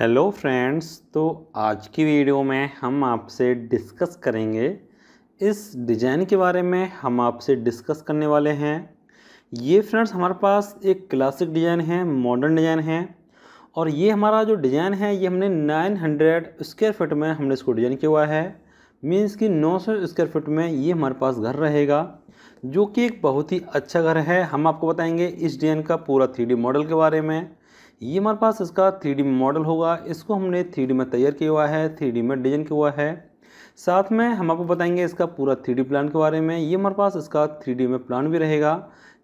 hello friends तो आज की वीडियो में हम आपसे डिस्कस करेंगे इस डिज़ाइन के बारे में हम आपसे डिस्कस करने वाले हैं ये फ्रेंड्स हमारे पास एक क्लासिक डिज़ाइन है मॉडर्न डिज़ाइन है और ये हमारा जो डिज़ाइन है ये हमने 900 स्क्वायर फिट में हमने इसको डिज़ाइन किया हुआ है मीन्स कि 900 स्क्वायर फिट में ये हमारे पास घर रहेगा जो कि एक बहुत ही अच्छा घर है हम आपको बताएंगे इस डिज़ाइन का पूरा थ्री मॉडल के बारे में ये हमारे पास इसका थ्री में मॉडल होगा इसको हमने थ्री में तैयार किया हुआ है थ्री में डिजाइन किया हुआ है साथ में हम आपको बताएंगे इसका पूरा थ्री प्लान के बारे में ये हमारे पास इसका थ्री में प्लान भी रहेगा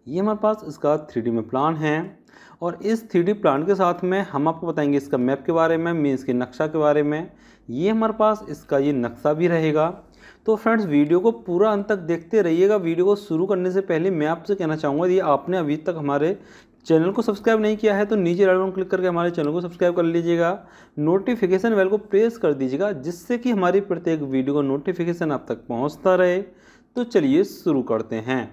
ये हमारे पास इसका थ्री में प्लान है और इस थ्री प्लान के साथ में हम आपको बताएंगे इसका मैप के बारे में मीन्स के नक्शा के बारे में ये हमारे पास इसका ये नक्शा भी रहेगा तो फ्रेंड्स वीडियो को पूरा अंत तक देखते रहिएगा वीडियो को शुरू करने से पहले मैं आपसे कहना चाहूँगा ये आपने अभी तक हमारे चैनल को सब्सक्राइब नहीं किया है तो नीचे रेड बटन क्लिक करके हमारे चैनल को सब्सक्राइब कर लीजिएगा नोटिफिकेशन बेल को प्रेस कर दीजिएगा जिससे कि हमारी प्रत्येक वीडियो का नोटिफिकेशन आप तक पहुंचता रहे तो चलिए शुरू करते हैं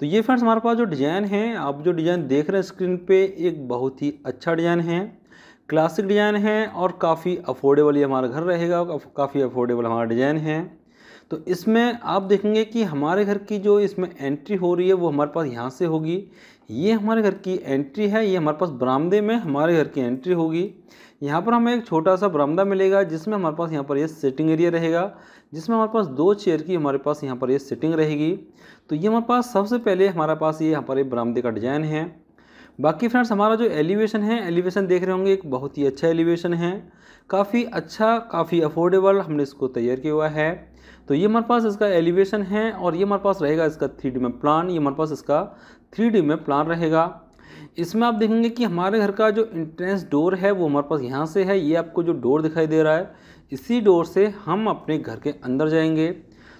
तो ये फ्रेंड्स हमारे पास जो डिज़ाइन है आप जो डिज़ाइन देख रहे हैं स्क्रीन पे एक बहुत ही अच्छा डिज़ाइन है क्लासिक डिज़ाइन है और काफ़ी अफोर्डेबल ये हमारा घर रहेगा काफ़ी अफोर्डेबल हमारा डिज़ाइन है तो इसमें आप देखेंगे कि हमारे घर की जो इसमें एंट्री हो रही है वो हमारे पास यहाँ से होगी ये हमारे घर की एंट्री है ये हमारे पास बरामदे में हमारे घर की एंट्री होगी यहाँ पर हमें एक छोटा सा बरामदा मिलेगा जिसमें हमारे पास यहाँ पर ये सिटिंग एरिया रहेगा जिसमें हमारे पास दो चेयर की हमारे पास यहाँ पर ये सिटिंग रहेगी तो ये हमारे पास सबसे पहले हमारे पास ये यहाँ पर ये बरामदे का डिज़ाइन है बाकी फ्रेंड्स हमारा जो एलिवेशन है एलिवेशन देख रहे होंगे एक बहुत ही अच्छा एलिवेशन है काफ़ी अच्छा काफ़ी अफोर्डेबल हमने इसको तैयार किया हुआ है तो ये हमारे पास इसका एलिवेशन है और ये हमारे पास रहेगा इसका थ्री में प्लान ये हमारे पास इसका थ्री में प्लान रहेगा इसमें आप देखेंगे कि हमारे घर का जो इंट्रेंस डोर है वो हमारे पास यहाँ से है ये आपको जो डोर दिखाई दे रहा है इसी डोर से हम अपने घर के अंदर जाएंगे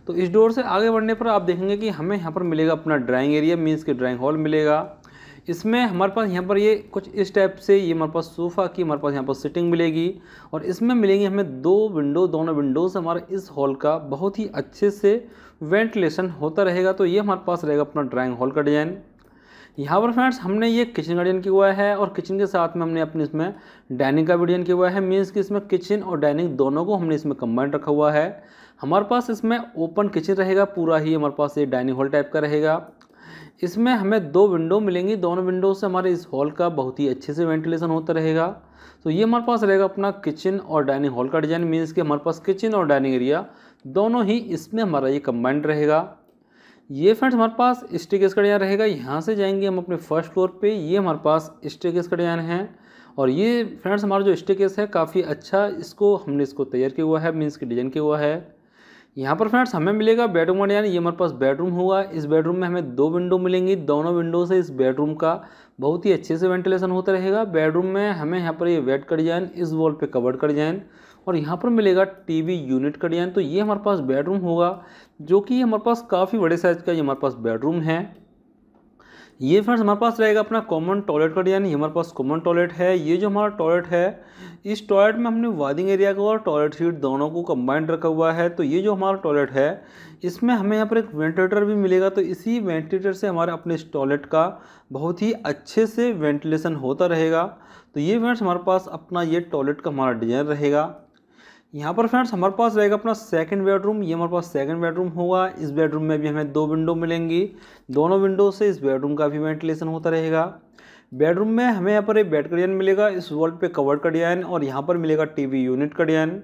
तो इस डोर से आगे बढ़ने पर आप देखेंगे कि हमें यहाँ पर मिलेगा अपना ड्राइंग एरिया मीन्स के ड्राइंग हॉल मिलेगा इसमें हमारे पास यहाँ पर ये कुछ इस टाइप से ये हमारे पास सोफ़ा की हमारे पास यहाँ पर सिटिंग मिलेगी और इसमें मिलेंगी हमें दो विंडो दोनों विंडो से हमारे इस हॉल का बहुत ही अच्छे से वेंटिलेशन होता रहेगा तो ये हमारे पास रहेगा अपना ड्राइंग हॉल का डिज़ाइन यहाँ पर फ्रेंड्स हमने ये किचन का डिजाइन किया हुआ है और किचन के साथ में हमने अपने इसमें डाइनिंग का भी डिजाइन किया हुआ है मीन्स कि इसमें किचन और डाइनिंग दोनों को हमने इसमें कंबाइंड रखा हुआ है हमारे पास इसमें ओपन किचन रहेगा पूरा ही हमारे पास ये डाइनिंग हॉल टाइप का रहेगा इसमें हमें दो विंडो मिलेंगी दोनों विंडो से हमारे इस हॉल का बहुत ही अच्छे से वेंटिलेशन होता रहेगा तो ये हमारे पास रहेगा अपना किचन और डाइनिंग हॉल का डिज़ाइन मीन्स कि हमारे पास किचन और डाइनिंग एरिया दोनों ही इसमें हमारा ये कम्बाइंड रहेगा ये फ्रेंड्स हमारे पास स्टेकेस का डिज़ाइन रहेगा यहाँ से जाएंगे हम अपने फर्स्ट फ्लोर पर ये हमारे पास स्टेकेस का डिज़ाइन है और ये फ्रेंड्स हमारा जो स्टेकेस है काफ़ी अच्छा इसको हमने इसको तैयार किया हुआ है मीन्स कि डिज़ाइन किया हुआ है यहाँ पर फ्रेंड्स हमें मिलेगा बेडरूम वन यानी ये हमारे पास बेडरूम होगा इस बेडरूम में हमें दो विंडो मिलेंगी दोनों विंडो से इस बेडरूम का बहुत ही अच्छे से वेंटिलेशन होता रहेगा बेडरूम में हमें यहाँ पर ये वेट का जाए इस वॉल पे कवर्ड कट जाए और यहाँ पर मिलेगा टीवी यूनिट का डिजाइन तो ये हमारे पास बेडरूम होगा जो कि हमारे पास काफ़ी बड़े साइज़ का ये हमारे पास बेडरूम है ये फ्रेंड्स हमारे पास रहेगा अपना कॉमन टॉयलेट का यानी हमारे पास कॉमन टॉयलेट है ये जो हमारा टॉयलेट है इस टॉयलेट में हमने वादिंग एरिया को और टॉयलेट सीट दोनों को कंबाइंड रखा हुआ है तो ये जो हमारा टॉयलेट है इसमें हमें यहाँ पर एक वेंटिलेटर भी मिलेगा तो इसी वेंटिलेटर से हमारे अपने इस टॉयलेट का बहुत ही अच्छे से वेंटिलेशन होता रहेगा तो ये फ्रेंड्स हमारे पास अपना ये टॉयलेट का हमारा डिजाइन रहेगा यहाँ पर फ्रेंड्स हमारे पास रहेगा अपना सेकंड बेडरूम ये हमारे पास सेकंड बेडरूम होगा इस बेडरूम में भी हमें दो विंडो मिलेंगी दोनों विंडो से इस बेडरूम का भी वेंटिलेशन होता रहेगा बेडरूम में हमें यहाँ पर एक बेड का मिलेगा इस वॉल पे कवर्ड का डिजाइन और यहाँ पर मिलेगा टी यूनिट का डिजाइन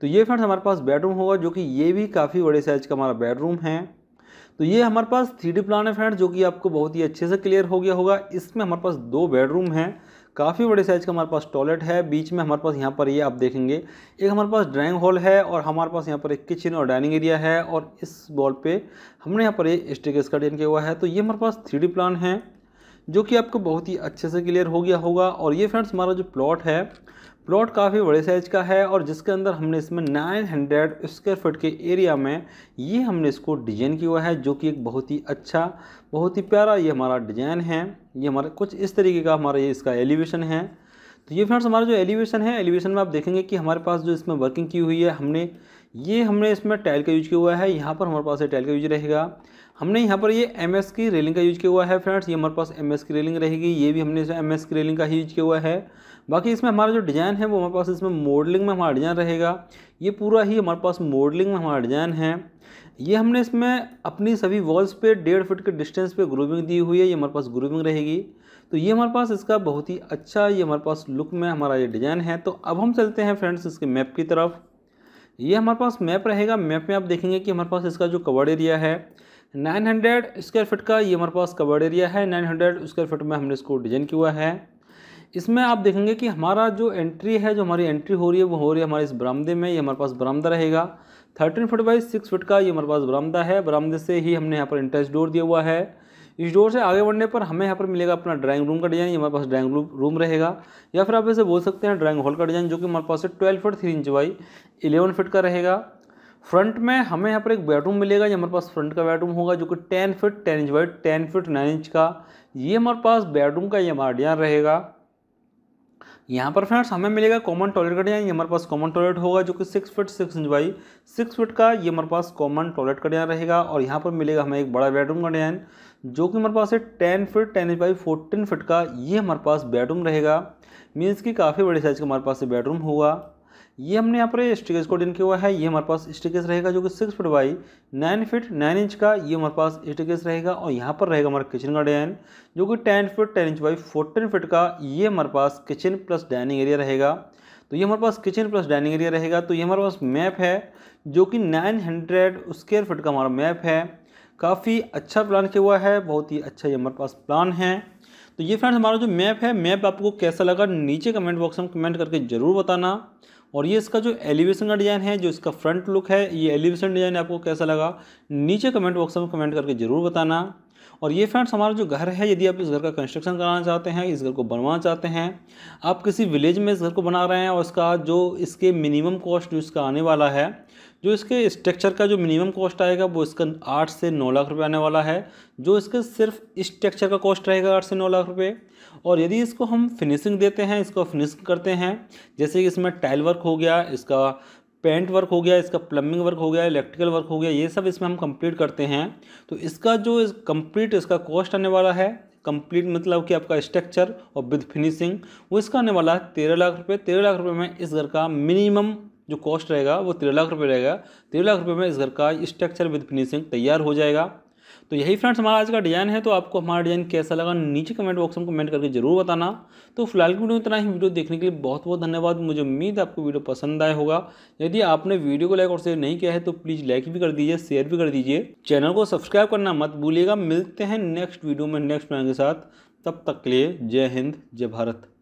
तो ये फ्रेंड्स हमारे पास बेडरूम होगा जो कि ये भी काफ़ी बड़े साइज का हमारा बेडरूम है तो ये हमारे पास थ्री डी प्लान है फ्रेंड जो कि आपको बहुत ही अच्छे से क्लियर हो गया होगा इसमें हमारे पास दो बेडरूम हैं काफ़ी बड़े साइज़ का हमारे पास टॉयलेट है बीच में हमारे पास यहाँ पर ये आप देखेंगे एक हमारे पास ड्राइंग हॉल है और हमारे पास यहाँ पर एक किचन और डाइनिंग एरिया है और इस वॉल पे हमने यहाँ पर ये स्टेकेस स्कर्ट डिजाइन किया हुआ है तो ये हमारे पास थ्री प्लान है जो कि आपको बहुत ही अच्छे से क्लियर हो गया होगा और ये फ्रेंड्स हमारा जो प्लॉट है प्लॉट काफ़ी बड़े साइज का है और जिसके अंदर हमने इसमें 900 हंड्रेड स्क्वेयर फुट के एरिया में ये हमने इसको डिजाइन किया है जो कि एक बहुत ही अच्छा बहुत ही प्यारा ये हमारा डिजाइन है ये हमारा कुछ इस तरीके का हमारा ये इसका एलिवेशन है तो ये फ्रेंड्स हमारा जो एलिवेशन है एलिवेशन में आप देखेंगे कि हमारे पास जो इसमें वर्किंग की हुई है हमने ये हमने इसमें टाइल का यूज किया हुआ है यहाँ पर हमारे पास ये टाइल का यूज रहेगा हमने यहाँ पर ये एम एस की रेलिंग का यूज किया हुआ है फ्रेंड्स ये हमारे पास एम एस की रेलिंग रहेगी ये भी हमने इसमें एम एस की रेलिंग का ही यूज किया हुआ है बाकी इसमें हमारा जो डिज़ाइन है वो हमारे पास इसमें मॉडलिंग में हमारा डिज़ाइन रहेगा ये पूरा ही हमारे पास मॉडलिंग में हमारा डिज़ाइन है ये हमने इसमें अपनी सभी वॉल्स पे डेढ़ फिट के डिस्टेंस पे ग्रूविंग दी हुई है ये हमारे पास ग्रूविंग रहेगी तो ये हमारे पास इसका बहुत ही अच्छा ये हमारे पास लुक में हमारा ये डिज़ाइन है तो अब हम चलते हैं फ्रेंड्स इसके मैप की तरफ ये हमारे पास मैप रहेगा मैप में आप देखेंगे कि हमारे पास इसका जो कवर एरिया है नाइन हंड्रेड स्क्वायर फिट का ये हमारे पास कवर्ड एरिया है नाइन हंड्रेड स्क्वायर फिट में हमने इसको डिजाइन किया है इसमें आप देखेंगे कि हमारा जो एंट्री है जो हमारी एंट्री हो रही है वो हो रही है हमारे इस बरामदे में ये हमारे पास बरामदा रहेगा thirteen foot by six foot का ये हमारे पास बरामदा है बरामदे से ही हमने यहाँ पर इंटरेस्ट डोर दिया हुआ है इस डोर से आगे बढ़ने पर हमें यहाँ पर मिलेगा अपना ड्राइंग रूम का डिज़ाइन ये हमारे पास ड्राइंग रूम रूम रहेगा या फिर आप इसे बोल सकते हैं ड्राइंग हॉल का डिज़ाइन जो कि हमारे पास है twelve foot three inch by eleven feet का रहेगा फ्रंट में हमें यहाँ पर एक बेडरूम मिलेगा ये हमारे पास फ्रंट का बेडरूम होगा जो कि ten feet ten inch wide ten feet nine inch का ये हमारे पास बेडरूम का ये हमारा रहेगा यहाँ पर फ्रेंड्स हमें मिलेगा कॉमन टॉयलेट का डिजाइन ये हमारे पास कॉमन टॉयलेट होगा जो कि six feet six inch by six feet का ये हमारे पास कॉमन टॉयलेट का डिजाइन रहेगा और यहाँ पर मिलेगा हमें एक बड़ा बेडरूम का डिजाइन जो कि हमारे पास है ten feet ten inch by fourteen feet का ये हमारे पास बेडरूम रहेगा मीन्स कि काफ़ी बड़े साइज़ का हमारे पास बेडरूम होगा ये हमने यहाँ पर स्टिकेज कोडिन किया हुआ है ये हमारे पास स्टिकेज रहेगा जो कि six feet by nine feet nine inch का ये हमारे पास स्टिकेज रहेगा और यहाँ पर रहेगा हमारा किचन का डिजाइन जो कि ten feet ten inch by fourteen feet का ये हमारे पास किचन प्लस डाइनिंग एरिया रहेगा तो ये हमारे पास किचन प्लस डाइनिंग एरिया रहेगा तो ये हमारे पास मैप है जो कि नाइन हंड्रेड स्क्वेयर फिट का हमारा मैप है काफ़ी अच्छा प्लान किया हुआ है बहुत ही अच्छा ये हमारे पास प्लान है तो ये फ्रेंड्स हमारा जो मैप है मैप आपको कैसा लगा नीचे कमेंट बॉक्स में कमेंट करके ज़रूर बताना और ये इसका जो एलिवेशन का डिज़ाइन है जो इसका फ्रंट लुक है ये एलिवेशन डिज़ाइन आपको कैसा लगा नीचे कमेंट बॉक्स में कमेंट करके ज़रूर बताना और ये फ्रेंड्स हमारा जो घर है यदि आप इस घर का कंस्ट्रक्शन कराना चाहते हैं इस घर को बनवाना चाहते हैं आप किसी विलेज में इस घर को बना रहे हैं और इसका जो इसके मिनिमम कॉस्ट जो इसका आने वाला है जो इसके स्ट्रक्चर का जो मिनिमम कॉस्ट आएगा वो इसका आठ से नौ लाख रुपये आने वाला है जो इसके सिर्फ स्ट्रक्चर का कॉस्ट रहेगा आठ से नौ लाख रुपये और यदि इसको हम फिनिशिंग देते हैं इसको फिनिश करते हैं जैसे कि इसमें टाइल वर्क हो गया इसका पेंट वर्क हो गया इसका प्लम्बिंग वर्क हो गया इलेक्ट्रिकल वर्क हो गया ये सब इसमें हम कंप्लीट करते हैं तो इसका जो इस कंप्लीट इसका कॉस्ट आने वाला है कंप्लीट मतलब कि आपका स्ट्रक्चर और विद फिनिशिंग वो इसका आने वाला है तेरह लाख रुपये तेरह लाख रुपये में इस घर का मिनिमम जो कॉस्ट रहेगा वो तेरह लाख रुपये रहेगा तेरह लाख रुपये में इस घर का स्ट्रक्चर विद फिनिशिंग तैयार हो जाएगा तो यही फ्रेंड्स हमारा आज का डिज़ाइन है तो आपको हमारा डिज़ाइन कैसा लगा नीचे कमेंट बॉक्स में कमेंट करके जरूर बताना तो फिलहाल की वीडियो इतना ही वीडियो देखने के लिए बहुत बहुत धन्यवाद मुझे उम्मीद आपको वीडियो पसंद आया होगा यदि आपने वीडियो को लाइक और शेयर नहीं किया है तो प्लीज़ लाइक भी कर दीजिए शेयर भी कर दीजिए चैनल को सब्सक्राइब करना मत भूलिएगा मिलते हैं नेक्स्ट वीडियो में नेक्स्ट प्लान के साथ तब तक के लिए जय हिंद जय भारत